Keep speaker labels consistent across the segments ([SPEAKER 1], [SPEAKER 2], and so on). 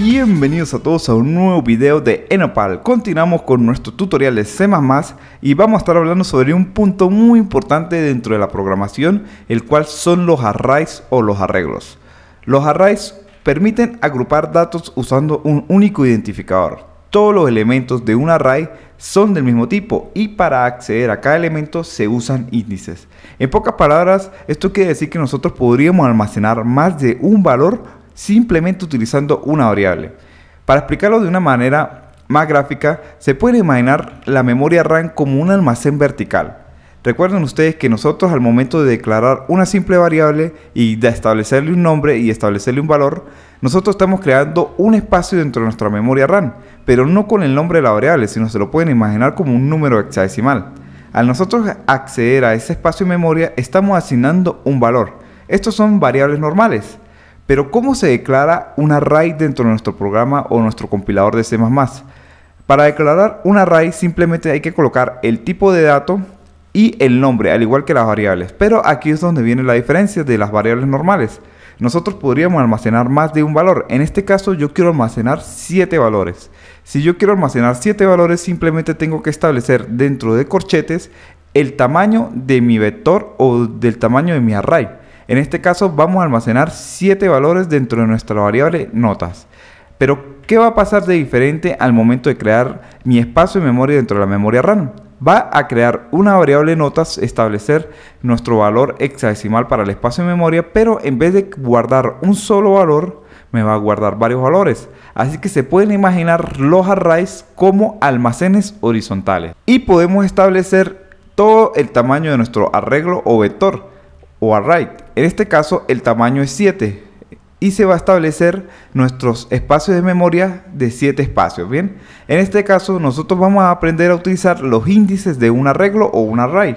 [SPEAKER 1] bienvenidos a todos a un nuevo video de Enopal. Continuamos con nuestro tutorial de C++ y vamos a estar hablando sobre un punto muy importante dentro de la programación, el cual son los arrays o los arreglos. Los arrays permiten agrupar datos usando un único identificador. Todos los elementos de un array son del mismo tipo y para acceder a cada elemento se usan índices. En pocas palabras, esto quiere decir que nosotros podríamos almacenar más de un valor simplemente utilizando una variable. Para explicarlo de una manera más gráfica, se puede imaginar la memoria RAM como un almacén vertical. Recuerden ustedes que nosotros al momento de declarar una simple variable y de establecerle un nombre y establecerle un valor, nosotros estamos creando un espacio dentro de nuestra memoria RAM, pero no con el nombre de la variable, sino se lo pueden imaginar como un número hexadecimal. Al nosotros acceder a ese espacio de memoria, estamos asignando un valor. Estos son variables normales. Pero ¿cómo se declara un array dentro de nuestro programa o nuestro compilador de C++? Para declarar un array simplemente hay que colocar el tipo de dato y el nombre, al igual que las variables. Pero aquí es donde viene la diferencia de las variables normales. Nosotros podríamos almacenar más de un valor. En este caso yo quiero almacenar 7 valores. Si yo quiero almacenar 7 valores, simplemente tengo que establecer dentro de corchetes el tamaño de mi vector o del tamaño de mi array. En este caso vamos a almacenar 7 valores dentro de nuestra variable notas. Pero, ¿qué va a pasar de diferente al momento de crear mi espacio de memoria dentro de la memoria RAM? Va a crear una variable notas, establecer nuestro valor hexadecimal para el espacio de memoria, pero en vez de guardar un solo valor, me va a guardar varios valores. Así que se pueden imaginar los arrays como almacenes horizontales. Y podemos establecer todo el tamaño de nuestro arreglo o vector o array. En este caso el tamaño es 7 y se va a establecer nuestros espacios de memoria de 7 espacios. Bien, en este caso nosotros vamos a aprender a utilizar los índices de un arreglo o un array.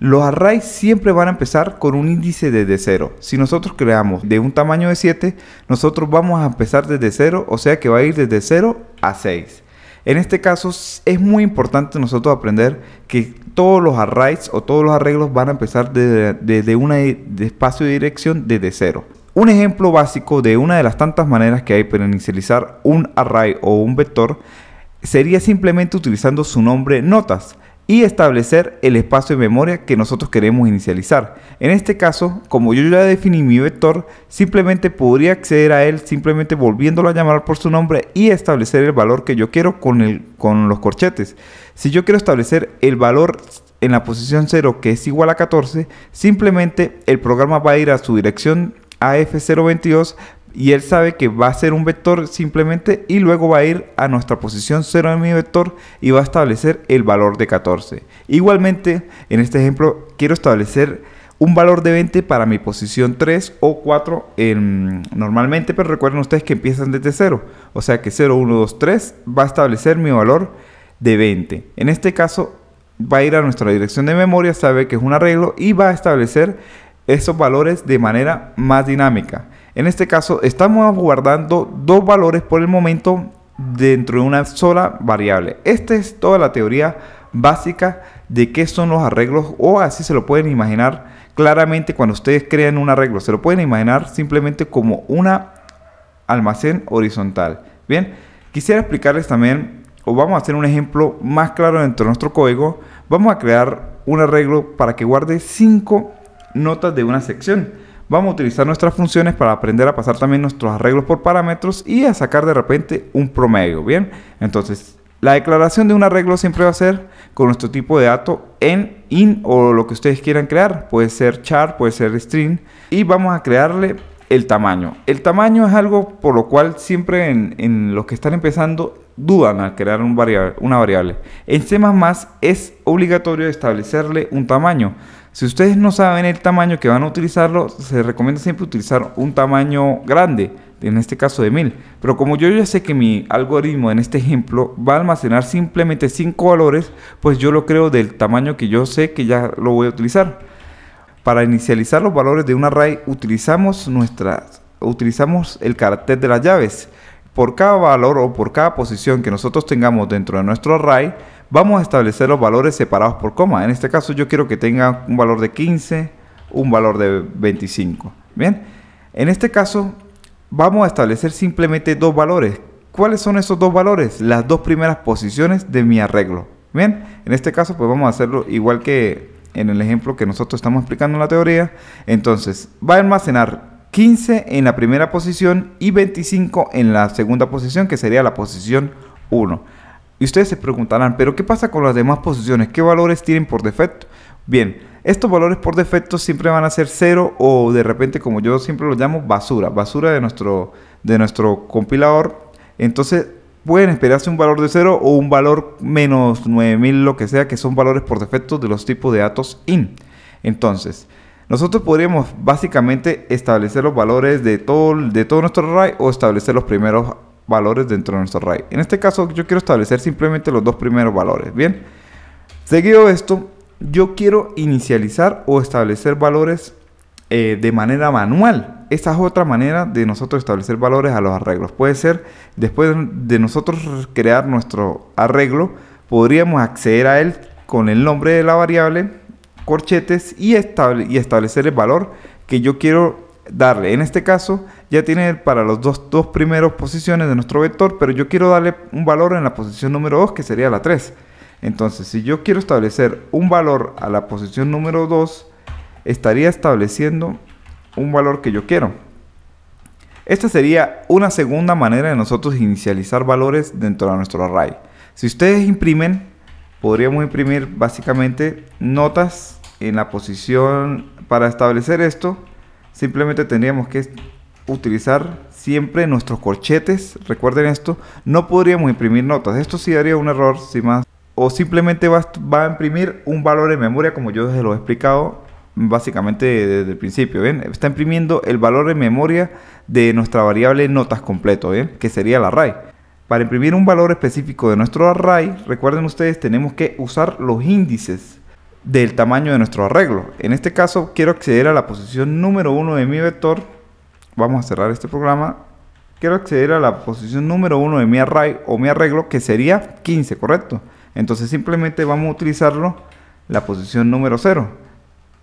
[SPEAKER 1] Los arrays siempre van a empezar con un índice desde 0. Si nosotros creamos de un tamaño de 7, nosotros vamos a empezar desde 0, o sea que va a ir desde 0 a 6. En este caso es muy importante nosotros aprender que todos los arrays o todos los arreglos van a empezar desde, un espacio de dirección desde cero. Un ejemplo básico de una de las tantas maneras que hay para inicializar un array o un vector sería simplemente utilizando su nombre notas y establecer el espacio de memoria que nosotros queremos inicializar. En este caso, como yo ya definí mi vector, simplemente podría acceder a él simplemente volviéndolo a llamar por su nombre y establecer el valor que yo quiero con, con los corchetes. Si yo quiero establecer el valor en la posición 0 que es igual a 14, simplemente el programa va a ir a su dirección AF022 y él sabe que va a ser un vector simplemente y luego va a ir a nuestra posición 0 de mi vector y va a establecer el valor de 14. Igualmente, en este ejemplo quiero establecer un valor de 20 para mi posición 3 o 4 normalmente, pero recuerden ustedes que empiezan desde 0, o sea que 0, 1, 2, 3 va a establecer mi valor de 20. En este caso va a ir a nuestra dirección de memoria, sabe que es un arreglo y va a establecer esos valores de manera más dinámica. En este caso, estamos guardando dos valores por el momento dentro de una sola variable. Esta es toda la teoría básica de qué son los arreglos o así se lo pueden imaginar claramente cuando ustedes crean un arreglo. Se lo pueden imaginar simplemente como una almacén horizontal. Bien, quisiera explicarles también o vamos a hacer un ejemplo más claro dentro de nuestro código. Vamos a crear un arreglo para que guarde cinco notas de una sección vamos a utilizar nuestras funciones para aprender a pasar también nuestros arreglos por parámetros y a sacar de repente un promedio, ¿bien? Entonces, la declaración de un arreglo siempre va a ser con nuestro tipo de dato en, in o lo que ustedes quieran crear. Puede ser char, puede ser string. Y vamos a crearle el tamaño. El tamaño es algo por lo cual siempre en, los que están empezando dudan al crear una variable. En C++ es obligatorio establecerle un tamaño. Si ustedes no saben el tamaño que van a utilizarlo, se recomienda siempre utilizar un tamaño grande, en este caso de 1000. Pero como yo ya sé que mi algoritmo en este ejemplo va a almacenar simplemente 5 valores, pues yo lo creo del tamaño que yo sé que ya lo voy a utilizar. Para inicializar los valores de un array utilizamos, nuestras, utilizamos el carácter de las llaves. Por cada valor o por cada posición que nosotros tengamos dentro de nuestro array, vamos a establecer los valores separados por coma. En este caso yo quiero que tenga un valor de 15, un valor de 25. Bien, en este caso vamos a establecer simplemente dos valores. ¿Cuáles son esos dos valores? Las dos primeras posiciones de mi arreglo. Bien, en este caso pues vamos a hacerlo igual que en el ejemplo que nosotros estamos explicando en la teoría. Entonces, va a almacenar 15 en la primera posición y 25 en la segunda posición, que sería la posición 1. Y ustedes se preguntarán, pero ¿qué pasa con las demás posiciones? ¿Qué valores tienen por defecto? Bien, estos valores por defecto siempre van a ser cero o de repente, como yo siempre lo llamo, basura, basura de nuestro, de nuestro compilador. Entonces pueden esperarse un valor de cero o un valor menos 9000, lo que sea, que son valores por defecto de los tipos de datos in. Entonces, nosotros podríamos básicamente establecer los valores de todo, de todo nuestro array o establecer los primeros valores dentro de nuestro array. En este caso yo quiero establecer simplemente los dos primeros valores, ¿bien? Seguido esto, yo quiero inicializar o establecer valores eh, de manera manual. esta es otra manera de nosotros establecer valores a los arreglos. Puede ser, después de nosotros crear nuestro arreglo, podríamos acceder a él con el nombre de la variable, corchetes y, y establecer el valor que yo quiero darle. En este caso ya tiene para los dos, dos primeros posiciones de nuestro vector, pero yo quiero darle un valor en la posición número 2 que sería la 3. Entonces, si yo quiero establecer un valor a la posición número 2, estaría estableciendo un valor que yo quiero. Esta sería una segunda manera de nosotros inicializar valores dentro de nuestro array. Si ustedes imprimen, podríamos imprimir básicamente notas en la posición para establecer esto Simplemente tendríamos que utilizar siempre nuestros corchetes. Recuerden esto, no podríamos imprimir notas. Esto sí daría un error, sin más. O simplemente va, a imprimir un valor en memoria, como yo les lo he explicado básicamente desde el principio, Está imprimiendo el valor en memoria de nuestra variable notas completo, Que sería el array. Para imprimir un valor específico de nuestro array, recuerden ustedes, tenemos que usar los índices del tamaño de nuestro arreglo. En este caso quiero acceder a la posición número 1 de mi vector. Vamos a cerrar este programa. Quiero acceder a la posición número 1 de mi array o mi arreglo que sería 15, ¿correcto? Entonces simplemente vamos a utilizarlo la posición número 0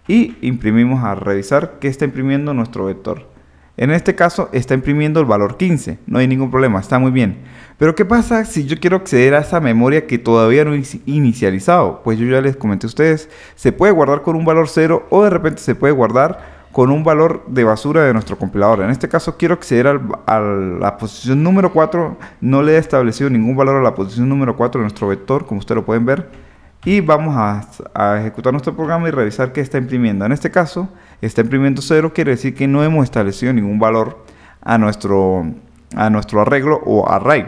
[SPEAKER 1] y imprimimos a revisar Que está imprimiendo nuestro vector. En este caso está imprimiendo el valor 15, no hay ningún problema, está muy bien. Pero ¿qué pasa si yo quiero acceder a esa memoria que todavía no he inicializado? Pues yo ya les comenté a ustedes, se puede guardar con un valor 0 o de repente se puede guardar con un valor de basura de nuestro compilador. En este caso quiero acceder a la posición número 4, no le he establecido ningún valor a la posición número 4 de nuestro vector, como ustedes lo pueden ver. Y vamos a, a ejecutar nuestro programa y revisar qué está imprimiendo. En este caso está imprimiendo cero, quiere decir que no hemos establecido ningún valor a nuestro, a nuestro arreglo o array.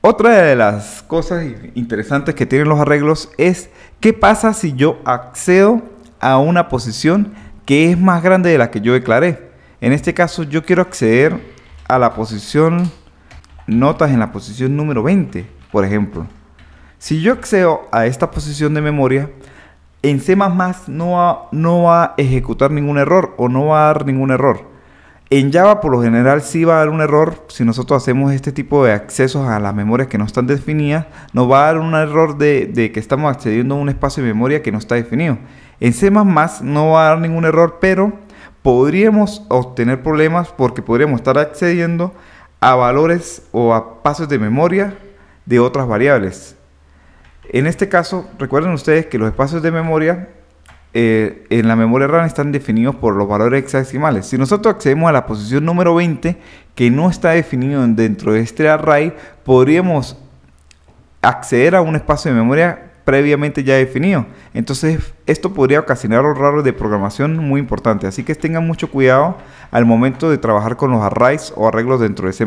[SPEAKER 1] Otra de las cosas interesantes que tienen los arreglos es qué pasa si yo accedo a una posición que es más grande de la que yo declaré. En este caso yo quiero acceder a la posición notas en la posición número 20, por ejemplo. Si yo accedo a esta posición de memoria, en C++ no va, no va a ejecutar ningún error o no va a dar ningún error. En Java por lo general sí va a dar un error. Si nosotros hacemos este tipo de accesos a las memorias que no están definidas, nos va a dar un error de, de que estamos accediendo a un espacio de memoria que no está definido. En C ⁇ no va a dar ningún error, pero podríamos obtener problemas porque podríamos estar accediendo a valores o a pasos de memoria de otras variables. En este caso, recuerden ustedes que los espacios de memoria eh, en la memoria RAM están definidos por los valores hexadecimales. Si nosotros accedemos a la posición número 20, que no está definido dentro de este array, podríamos acceder a un espacio de memoria previamente ya definido. Entonces, esto podría ocasionar errores de programación muy importante Así que tengan mucho cuidado al momento de trabajar con los arrays o arreglos dentro de C++.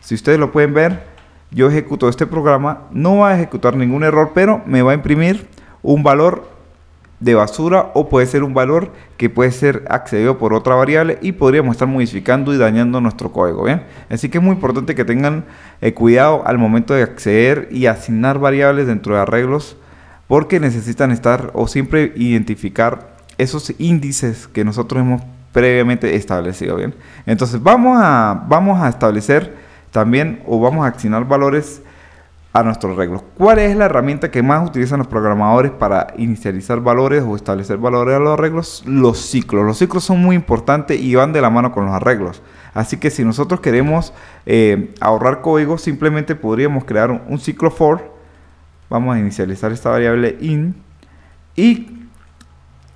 [SPEAKER 1] Si ustedes lo pueden ver, yo ejecuto este programa, no va a ejecutar ningún error, pero me va a imprimir un valor de basura o puede ser un valor que puede ser accedido por otra variable y podríamos estar modificando y dañando nuestro código. ¿bien? Así que es muy importante que tengan eh, cuidado al momento de acceder y asignar variables dentro de arreglos porque necesitan estar o siempre identificar esos índices que nosotros hemos previamente establecido. ¿bien? Entonces vamos a, vamos a establecer también o vamos a accionar valores a nuestros arreglos. ¿Cuál es la herramienta que más utilizan los programadores para inicializar valores o establecer valores a los arreglos? Los ciclos. Los ciclos son muy importantes y van de la mano con los arreglos. Así que si nosotros queremos eh, ahorrar código, simplemente podríamos crear un, un ciclo for. Vamos a inicializar esta variable in. Y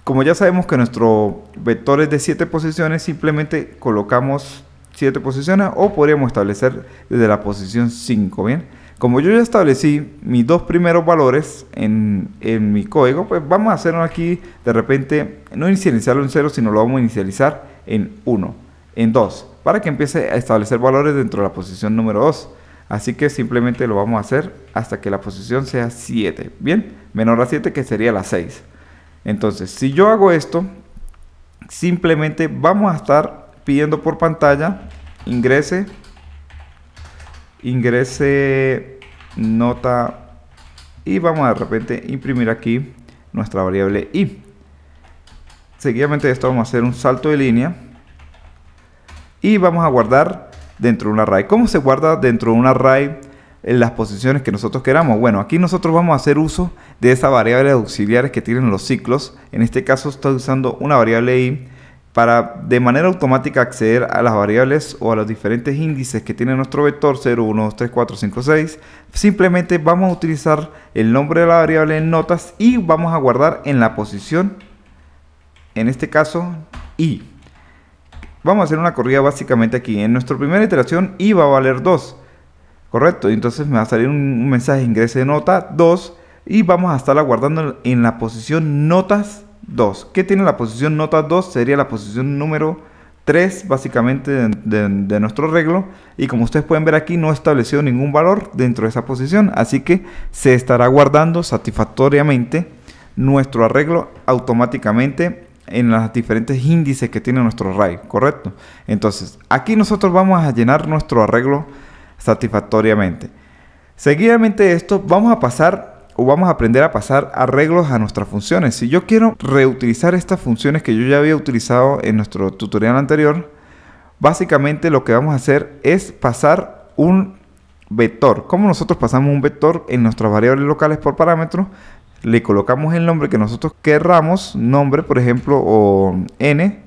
[SPEAKER 1] como ya sabemos que nuestro vector es de 7 posiciones, simplemente colocamos 7 posiciones o podríamos establecer desde la posición 5, ¿bien? Como yo ya establecí mis dos primeros valores en, en mi código, pues vamos a hacerlo aquí de repente, no inicializarlo en 0, sino lo vamos a inicializar en 1, en 2, para que empiece a establecer valores dentro de la posición número 2. Así que simplemente lo vamos a hacer hasta que la posición sea 7, ¿bien? Menor a 7 que sería la 6. Entonces, si yo hago esto, simplemente vamos a estar pidiendo por pantalla, ingrese, ingrese nota y vamos a de repente imprimir aquí nuestra variable i. Seguidamente de esto vamos a hacer un salto de línea y vamos a guardar dentro de un array. ¿Cómo se guarda dentro de un array en las posiciones que nosotros queramos? Bueno, aquí nosotros vamos a hacer uso de esa variable auxiliares que tienen los ciclos. En este caso estoy usando una variable i para de manera automática acceder a las variables o a los diferentes índices que tiene nuestro vector 0, 1, 2, 3, 4, 5, 6, simplemente vamos a utilizar el nombre de la variable en notas y vamos a guardar en la posición, en este caso, i. Vamos a hacer una corrida básicamente aquí. En nuestra primera iteración i va a valer 2, ¿correcto? Entonces me va a salir un mensaje ingrese de nota 2 y vamos a estarla guardando en la posición notas 2. ¿Qué tiene la posición nota 2? Sería la posición número 3 básicamente de, nuestro arreglo y como ustedes pueden ver aquí no estableció ningún valor dentro de esa posición así que se estará guardando satisfactoriamente nuestro arreglo automáticamente en los diferentes índices que tiene nuestro array correcto entonces aquí nosotros vamos a llenar nuestro arreglo satisfactoriamente seguidamente de esto vamos a pasar o vamos a aprender a pasar arreglos a nuestras funciones. Si yo quiero reutilizar estas funciones que yo ya había utilizado en nuestro tutorial anterior, básicamente lo que vamos a hacer es pasar un vector. Como nosotros pasamos un vector en nuestras variables locales por parámetro le colocamos el nombre que nosotros querramos, nombre por ejemplo o n,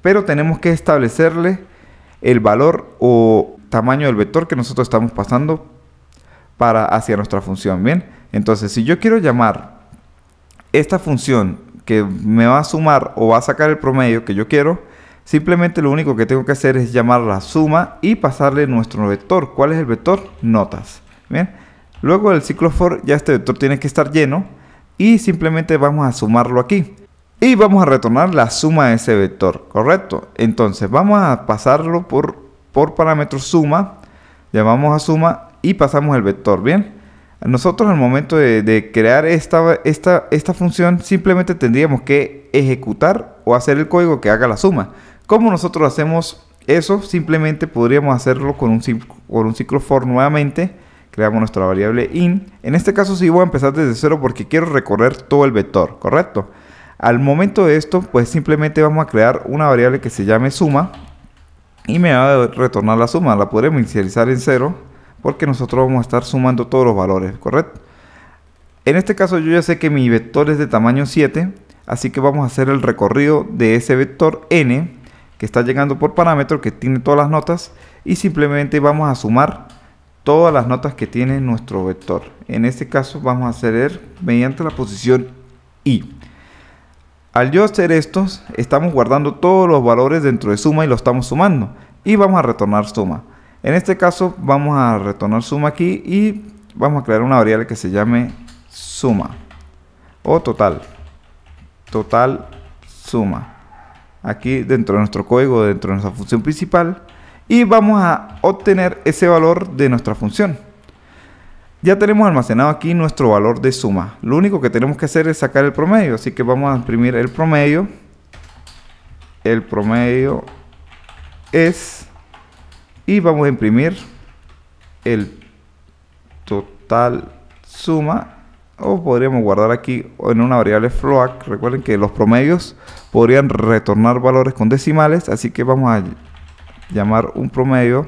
[SPEAKER 1] pero tenemos que establecerle el valor o tamaño del vector que nosotros estamos pasando para hacia nuestra función. Bien, entonces si yo quiero llamar esta función que me va a sumar o va a sacar el promedio que yo quiero, simplemente lo único que tengo que hacer es llamar la suma y pasarle nuestro vector. ¿Cuál es el vector? Notas. Bien, luego del ciclo for ya este vector tiene que estar lleno y simplemente vamos a sumarlo aquí. Y vamos a retornar la suma de ese vector, ¿correcto? Entonces vamos a pasarlo por, por parámetro suma, llamamos a suma y pasamos el vector, ¿bien? Nosotros al momento de, crear esta, esta función simplemente tendríamos que ejecutar o hacer el código que haga la suma. ¿Cómo nosotros hacemos eso? Simplemente podríamos hacerlo con un, con un ciclo for nuevamente. Creamos nuestra variable in. En este caso sí voy a empezar desde cero porque quiero recorrer todo el vector, ¿correcto? Al momento de esto, pues simplemente vamos a crear una variable que se llame suma y me va a retornar la suma. La podremos inicializar en cero porque nosotros vamos a estar sumando todos los valores, ¿correcto? En este caso yo ya sé que mi vector es de tamaño 7, así que vamos a hacer el recorrido de ese vector n que está llegando por parámetro, que tiene todas las notas, y simplemente vamos a sumar todas las notas que tiene nuestro vector. En este caso vamos a hacer mediante la posición i. Al yo hacer esto, estamos guardando todos los valores dentro de suma y lo estamos sumando. Y vamos a retornar suma. En este caso vamos a retornar suma aquí y vamos a crear una variable que se llame suma o total. Total suma. Aquí dentro de nuestro código, dentro de nuestra función principal. Y vamos a obtener ese valor de nuestra función. Ya tenemos almacenado aquí nuestro valor de suma. Lo único que tenemos que hacer es sacar el promedio. Así que vamos a imprimir el promedio. El promedio es y vamos a imprimir el total suma o podríamos guardar aquí en una variable float. Recuerden que los promedios podrían retornar valores con decimales, así que vamos a llamar un promedio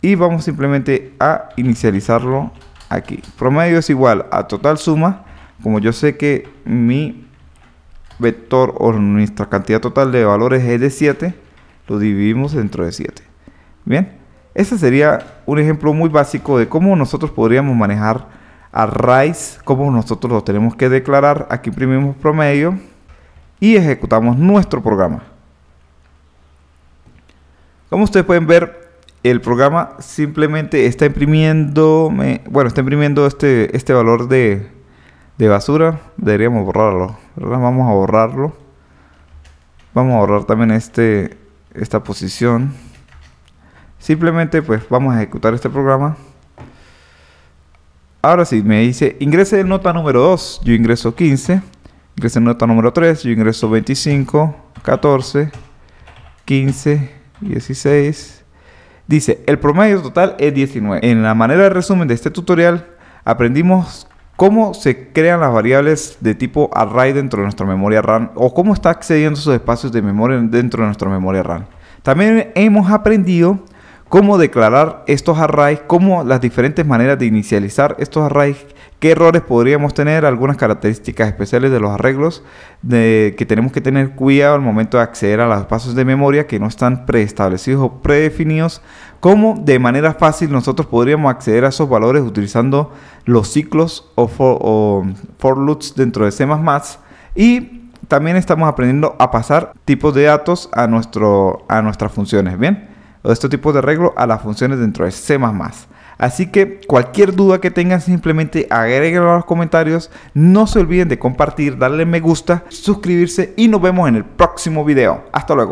[SPEAKER 1] y vamos simplemente a inicializarlo aquí. Promedio es igual a total suma, como yo sé que mi vector o nuestra cantidad total de valores es de 7, lo dividimos dentro de 7. Bien, ese sería un ejemplo muy básico de cómo nosotros podríamos manejar arrays, cómo nosotros lo tenemos que declarar. Aquí imprimimos promedio y ejecutamos nuestro programa. Como ustedes pueden ver, el programa simplemente está imprimiendo, bueno, está imprimiendo este, este valor de, basura. Deberíamos borrarlo, Vamos a borrarlo. Vamos a borrar también este, esta posición. Simplemente pues vamos a ejecutar este programa. Ahora sí, me dice ingrese nota número 2, yo ingreso 15. Ingrese nota número 3, yo ingreso 25, 14, 15, 16. Dice, el promedio total es 19. En la manera de resumen de este tutorial, aprendimos cómo se crean las variables de tipo array dentro de nuestra memoria RAM o cómo está accediendo a esos espacios de memoria dentro de nuestra memoria RAM. También hemos aprendido cómo declarar estos arrays, cómo las diferentes maneras de inicializar estos arrays, qué errores podríamos tener, algunas características especiales de los arreglos que tenemos que tener cuidado al momento de acceder a los espacios de memoria que no están preestablecidos o predefinidos, cómo de manera fácil nosotros podríamos acceder a esos valores utilizando los ciclos o for, loops dentro de C++ y también estamos aprendiendo a pasar tipos de datos a, nuestro, a nuestras funciones, ¿bien? o este tipo de arreglo a las funciones dentro de C++. Así que cualquier duda que tengan simplemente agréguenlo a los comentarios. No se olviden de compartir, darle me gusta, suscribirse y nos vemos en el próximo video. Hasta luego.